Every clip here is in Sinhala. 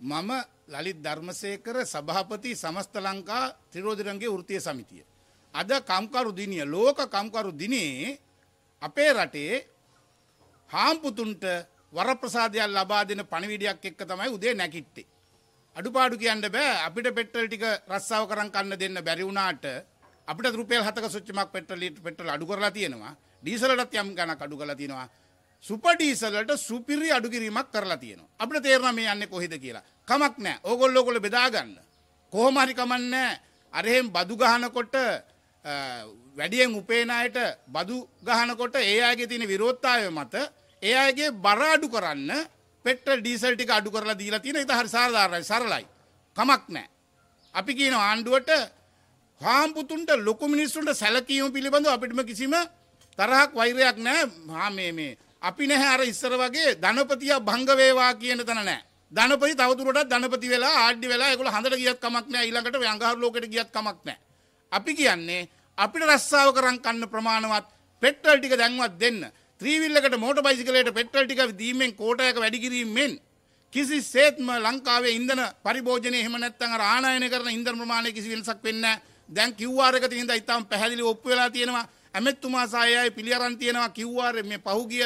මම ලලිත් ධර්මසේකර සභාපති සමස්ත ලංකා ත්‍රිරෝධිරංගේ වෘතිය සමිතිය. අද කම්කරු දිනිය ලෝක කම්කරු දිනේ අපේ රටේ හාම්පුතුන්ට වරප්‍රසාදයක් ලබා දෙන පණිවිඩයක් එක්ක තමයි උදේ නැකිට්ටේ. අඩුපාඩු කියන්න බෑ අපිට පෙට්‍රල් ටික රස්සාව කරන් කන්න දෙන්න බැරි වුණාට අපිට රුපියල් 7ක සොච්චමක් පෙට්‍රල් ලීටර් පෙට්‍රල් අඩු කරලා තියෙනවා. ඩීසලටත් යම් ගණක් අඩු කරලා තියෙනවා. සුපඩීසලට සුපිරි අඩුකිරීමක් කරලා තියෙන. අපට තේරණ මේ යන්න කොහෙද කියලා කමක් නෑ ඕගොල්ලොකොල බෙදාගන්න. කොහොමරිකමන්නෑ අරහෙම් බදුගහනකොට වැඩියෙන් උපේනයට බදු ගහනකොට ඒ අගේ තියෙන විරෝත්තාය මත ඒ අයගේ බරාඩු කරන්න පෙට ඩීසල්ටික අඩු කරලා දීලා තියෙන ඉත හරි සාධාරණයි සරලයි කමක් නෑ. අපි කියන ආණ්ඩුවට හාම්පුතුන්ට ලොකු මිනිස්සුන්ට සැලකීම පිළිබඳව අපිටම කිසිම තරහක් වෛරයක් නෑ හා මේ මේ අපි නැහැ අර ඉස්සර වගේ ධනපතියා භංග වේවා කියන තැන නැහැ. ධනපති තවදුරටත් ධනපති වෙලා ආඩ්ඩි වෙලා ඒගොල්ලෝ හඳට ගියත් කමක් නැහැ ඊළඟට වංගහරු ලෝකෙට ගියත් කමක් නැහැ. අපි කියන්නේ අපිට රස්සාව කරන් කන්න ප්‍රමාණවත් පෙට්‍රල් ටික දැන්වත් දෙන්න. ත්‍රීවිල්ලකට මෝටර් බයිසිකලයට පෙට්‍රල් ටික දීමෙන් කෝටයක වැඩි කිරීමෙන් කිසිසේත්ම ලංකාවේ ඉන්ධන පරිභෝජනය එහෙම නැත්නම් අර ආනයනය කරන ඉන්ධන ප්‍රමාණය කිසි වෙනසක් වෙන්නේ නැහැ. දැන් QR එක තියෙන ඉඳලා ඉතාලම පැහැදිලිව ඔප්පු වෙලා තියෙනවා. ඇමෙත්තුමා සායයි පිළියරන් තියෙනවා QR මේ පහුගිය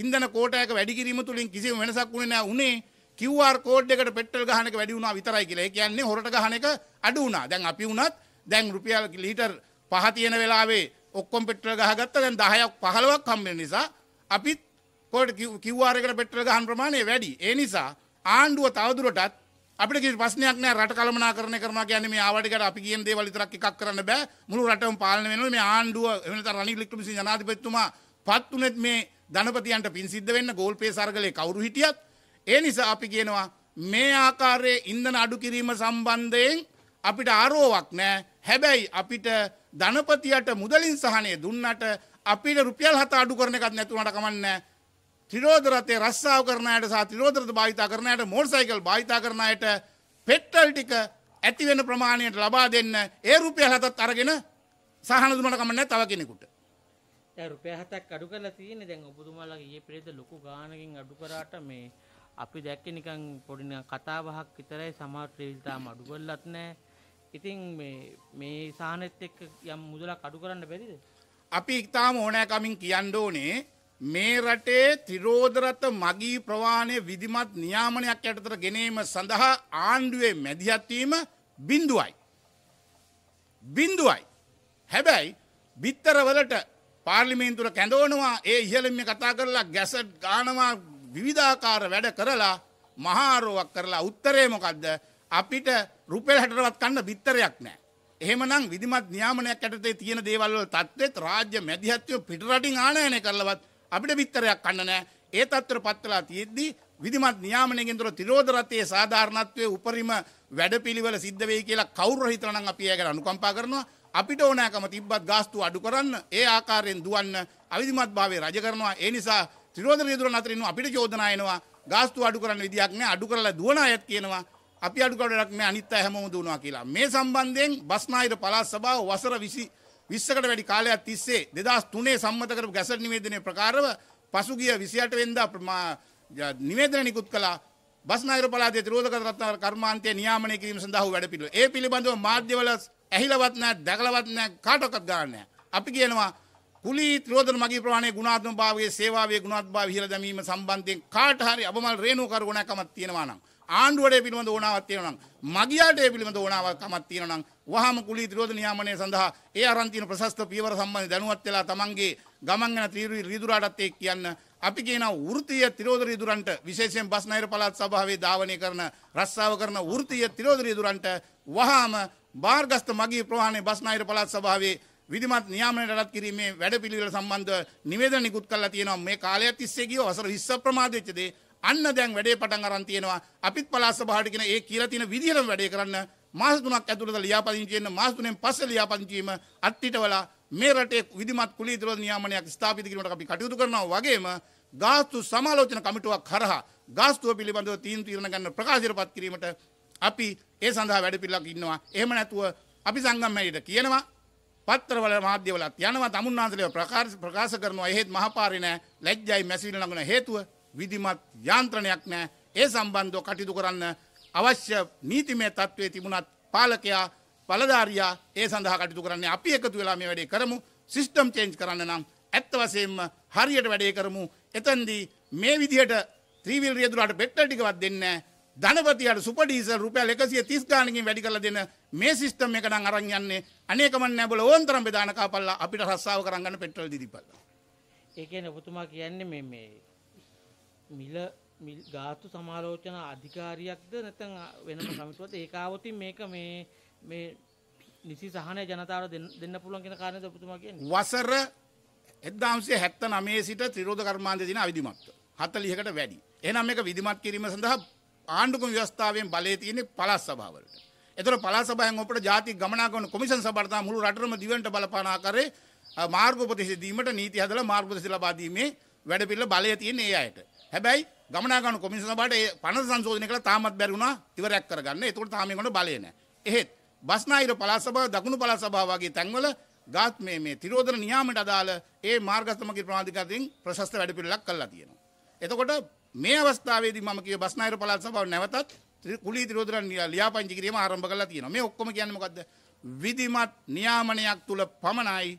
ඉන්ධන කෝටයක වැඩි කිරීම තුලින් කිසිම වෙනසක් වුණේ නැහැ. උනේ QR කෝඩ් එකට පෙට්‍රල් ගහන එක වැඩි වුණා විතරයි කියලා. ඒ කියන්නේ හොරට ගහන එක අඩු වුණා. දැන් අපි වුණත් දැන් රුපියල් ලීටර් 5 තියෙන වෙලාවේ ඔක්කොම පෙට්‍රල් ගහගත්තා. දැන් 10ක් 15ක් හම්බ වෙන නිසා අපිත් කෝඩ් QR එකට පෙට්‍රල් ගහන ප්‍රමාණය වැඩි. ඒ නිසා ආණ්ඩුව තවදුරටත් අපිට කිසි ප්‍රශ්නයක් නෑ රට කළමනාකරණය කරනවා කියන්නේ මේ ආවඩිකට අපි කියන දේවල් විතරක් එකක් කරන්න බෑ මුළු රටම පාලනය වෙනවා මේ ආණ්ඩුව එහෙම නැත්නම් රනිල් වික්‍රමසිංහ ජනාධිපතිතුමා පත් උනේත් මේ ධනපතියන්ට පින් සිද්ධ වෙන්න ගෝල්පේ සර්ගලේ කවුරු හිටියත් ඒ නිසා අපි කියනවා මේ ආකාරයේ ඉන්ධන අඩු කිරීම සම්බන්ධයෙන් අපිට ආරෝවක් නෑ හැබැයි අපිට ධනපතියට මුදලින් සහනය දුන්නට අපිට රුපියල් හත අඩු කරන එකක් නැතුනට කමන්නේ ත්‍රිරෝධරතය රස්සාාව කරනයට සහ ත්‍රරෝධරත භාවිතා කරනයට මෝර්සයිකල් භාවිතා කරනයට පෙට්ටල් ටික ඇතිවෙන ප්‍රමාණයට ලබා දෙන්න ඒ රුපය හතත් අරගෙන සහනදුමට කමන්න තව කෙනෙකුට. රුපය හතක් අඩු කරලා තියෙන දැන් ඔබතුමාලගේ ඒ ප්‍රේද ලොකු ගානකින් අඩු කරාට මේ අපි දැක්ක නිකන් පොඩින කතාබහක් විතරයි සමහර ට්‍රේල්තාම අඩු කරලත් නැහැ. ඉතින් මේ මේ සානෙත් එක්ක යම් මුදලක් අඩු කරන්න බැරිද? අපි ඉතාම ඕනෑකමින් කියන්න ඕනේ මේ රටේ තිරෝධරත මගී ප්‍රවාණය විධිමත් නියාමනයක් යටතර ගෙනීම සඳහා ආණ්ඩුවේ මැදිහත්වීම බිින්දුවයි. බිින්දුවයි. හැබැයි බිත්තරවලට පාර්ලිමේන්තුර කැඳෝනවා ඒ ඉහළම කතා කරලා ගැසට් ගානවා විවිධාකාර වැඩ කරලා මහාරෝවක් කරලා උත්තරේ මොකක්ද අපිට රුපෙල් හැටරවත් කන්න බිත්තරයක් නෑ. එහෙමනම් විදිමත් න්‍යාමනයක් ඇටතේ තියෙන දේවල්වල තත්ත්වෙත් රාජ්‍ය මැදිහත්වය පිටරටින් ආනයනය කරලවත් අපිට විත්තරයක් කන්න නෑ ඒ තත්ත්වර පත්වලා තියෙද්දී විධමත් නියාමනයගෙන් තුර තිරෝධරත්තයේ සාධාරණත්වය උපරිම වැඩපිළිවල සිද්ධ වෙයි කියලා කවුරු හිතනනම් අපි ඒකට අනුකම්පා කරනවා අපිට ඕනෑකම තිබ්බත් ගාස්තු අඩු කරන්න ඒ ආකාරයෙන් දුවන්න අවිධමත් භාවය රජ කරනවා ඒ නිසා තිරෝධරය දුරන අතරින් අපිට චෝදනා එනවා ගාස්තු අඩු කරන්න විදියක් නෑ අඩු කරලා දුවන අයත් කියනවා අපි අඩු කරඩක් මේ අනිත් අය හැමෝම දුවනවා කියලා මේ සම්බන්ධයෙන් බස්නාහිර පළාත් සභාව වසර 20 විස්සකට වැඩි කාලයක් තිස්සේ දෙදස් තුනේ සම්මත කරපු ගැසට නිවේදනය ප්‍රකාරව පසුගිය විසියට වෙන්දා නිවේදන නිකුත් කලා බස්නාර පලාතේ ත්‍රෝධක රත්න කර්මාන්තය නියාමනය කිරීම සඳහා වැඩ පිළිව. ඒ පිළිබඳව මාධ්‍යවල ඇහිලවත් නැහැ, දැකලවත් නැහැ, කාටවත් ගන්න අපි කියනවා කුලී ත්‍රෝධන මගී ප්‍රවාහයේ ගුණාත්මක භාවයේ සේවාවේ ගුණාත්මක භාවය ඉහළ දැමීම සම්බන්ධයෙන් කාට හරි අබමල් රේණුකරු ගුණකමක් තියෙනවා නම් ආණ්ඩුවට පිළිබඳ ඕනාවක් තියෙනවා නම් මගියාට ඒ පිළිබඳ ඕනාවක්කමක් තියෙනවා නම් වහාම කුලී විරෝධ නියාමනය සඳහා ඒ අරන් තියෙන ප්‍රශස්ත පියවර සම්බන්ධ දැනුවත් වෙලා තමන්ගේ ගමන් යන තීරු රිදුරාටත් ඒ කියන්න අපි කියන වෘත්තීය තිරෝධ රිදුරන්ට විශේෂයෙන් බස්නයිර පළාත් සභාවේ ධාවනය කරන රස්සාව කරන වෘත්තීය තිරෝධ රිදුරන්ට වහාම බාර්ගස්ත මගී ප්‍රවාහනේ බස්නයිර පළාත් සභාවේ විධිමත් නියාමනය රටත් කිරීමේ වැඩපිළිවෙල සම්බන්ධ නිවේදන නිකුත් කරලා තියෙනවා මේ කාලය තිස්සේ ගිය වසර 20 ප්‍රමාද වෙච්ච දේ අන්න දැන් වැඩේ පටන් අරන් තියෙනවා අපිත් පලාස් සභාවට කියන ඒ කියලා තියෙන විදිහටම වැඩේ කරන්න මාස තුනක් ඇතුළත ලියාපදිංචි වෙන්න මාස තුනෙන් පස්සේ ලියාපදිංචි වීම අත්හිටවලා මේ රටේ විධිමත් කුලී විරෝධ නියාමනයක් ස්ථාපිත කිරීමට අපි කටයුතු කරනවා වගේම ගාස්තු සමාලෝචන කමිටුවක් කරහා ගාස්තුව පිළිබඳව තීන්දුව తీරන ගන්න ප්‍රකාශයට පත් කිරීමට අපි ඒ සඳහා වැඩපිළිවෙලක් ඉන්නවා එහෙම නැතුව අපි සංගම්මැඩිට කියනවා පත්තරවල මාධ්‍යවලත් යනවා තමුන්නාන්සලේ ප්‍රකාශ කරනවා එහෙත් මහපාරේ නෑ ලැජ්ජයි මැසිවිලි ළඟන හේතුව විධිමත් යාන්ත්‍රණයක් නෑ ඒ සම්බන්ධව කටයුතු කරන්න අවශ්‍ය නීතිමය තත්ත්වයේ තිබුණත් පාලකයා පලධාරයා ඒ සඳහා කටයුතු කරන්නේ අපි එකතු වෙලා මේ වැඩේ කරමු සිස්ටම් චේන්ජ් කරන්න නම් ඇත්ත වශයෙන්ම හරියට වැඩේ කරමු එතෙන්දී මේ විදිහට ත්‍රිවිල් රියදුරාට පෙට්‍රල් ටිකවත් දෙන්නේ නැහැ ධනපතියට සුපඩීසල් රුපියල් 130 ගාණකින් වැඩි කරලා දෙන මේ සිස්ටම් එක නම් අරන් යන්නේ අනේකම නැබල ඕන්තරම් බෙදාන කාපල්ලා අපිට රස්සාව කරන් ගන්න පෙට්‍රල් දීපල්ලා. ඒ කියන්නේ ඔබතුමා කියන්නේ මේ මේ මිල ධාතු සමාලෝචන අධිකාරියක්ද නැත්නම් වෙනම සමිතියක්ද ඒකාවතින් මේක මේ මේ නිසි සහනය ජනතාවට දෙන්න පුළුවන් කියන කාරණේද ඔබතුමා කියන්නේ වසර 1979 සිට ත්‍රිරෝධ කර්මාන්තයේ තියෙන අවිධිමත් 40කට වැඩි. එහෙනම් මේක විධිමත් කිරීම සඳහා ආණ්ඩුක්‍රම ව්‍යවස්ථාවෙන් බලය තියෙන්නේ පළාත් සභාවලට. ඒතර පළාත් සභාවෙන් අපිට ජාතික ගමනාගමන කොමිෂන් සභාවට තම මුළු රටම දිවෙන්ට බලපාන ආකාරයේ මාර්ගෝපදේශ දීමට නීති හදලා මාර්ගෝපදේශ ලබා දීමේ වැඩපිළිවෙල බලය තියෙන්නේ ඒ අයට. හැබැයි ගමනාගන කොමිසන බට පන සංශෝධන කළ තාමත් බැරුණා ඉවරැක් කරගන්න එතුට තාමකොට බලයන. එහෙත් බස්නාහිර පලාසභ දකුණු පලසභාවගේ තැන්වල ගාත් මේ මේ තිරෝධන නියාමට අදාළ ඒ මාර්ගස්තමක ප්‍රාධිකතින් ප්‍රශස්ත වැඩපිල්ලක් කල්ලා තියෙනවා. එතකොට මේ අවස්ථාවේද ම කිය බස්නාහිර පලත් සභාව නැවතත් කුලි තිරෝධර ලියාපංචිකිරීම ආරම්භ කලා තියෙන මේ ඔක්කොම කියන්නමකක්ද විධමත් නියාමනයක් තුළ පමණයි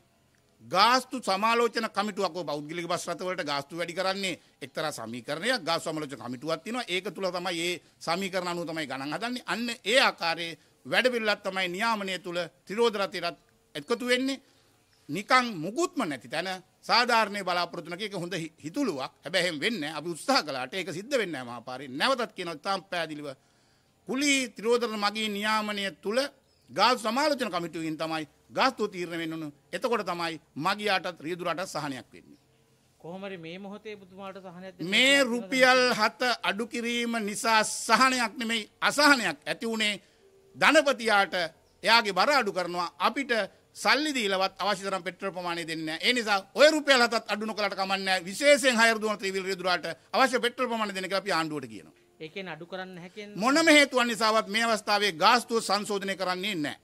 ගාස්තු සමාලෝචන කමිටුවක් පෞද්ගලික බස් රථවලට ගාස්තු වැඩි කරන්නේ එක්තරා සමීකරණයක් ගාස්තු සමාලෝචන කමිටුවක් තියෙනවා ඒක තුල තමයි මේ සමීකරණ අනුව තමයි ගණන් හදන්නේ අන්න ඒ ආකාරයේ වැඩ පිළිලක් තමයි නියාමනය තුල ත්‍රිරෝද රථයට එකතු වෙන්නේ නිකන් මුකුත්ම නැති තැන සාධාරණය බලාපොරොත්තුනක එක හොඳ හිතුළුවක් හැබැහෙම වෙන්න අපි උත්සාහ කළාට ඒක සිද්ධ වෙන්න මහපාරි නැවතත් කියනවා තාම් පැහැදිලිව කුලී ත්‍රිරෝදන මගී නියාමනය තුල ගාස් සමාලෝචන කමිටුවෙන් තමයි ගාස්තු තීරණ වෙන්න උණු. එතකොට තමයි මගියාටත් රියදුරටත් සහනයක් වෙන්නේ. කොහොමරි මේ මොහොතේ බුදුමාට සහනයක් මේ රුපියල් 7 අඩු කිරීම නිසා සහනයක් නෙමෙයි අසහනයක් ඇති උනේ ධනපතියාට එයාගේ බර අඩු කරනවා අපිට සල්ලි දීලවත් අවශ්‍ය තරම් පෙට්‍රල් ප්‍රමාණය දෙන්නේ නැහැ. ඒ නිසා ওই රුපියල් 7ක් අඩු නොකලට කමන්නේ නැහැ. විශේෂයෙන් හයර දුවන ත්‍රිවිල් රියදුරට අවශ්‍ය පෙට්‍රල් ප්‍රමාණය දෙන්න කියලා අපි ආණ්ඩුවට කියනවා. ඒකෙන් අඩු කරන්න හැකෙන්නේ මොනම හේතුවක් නිසාවත් මේ අවස්ථාවේ ගාස්තුව සංශෝධනය කරන්නේ නැහැ.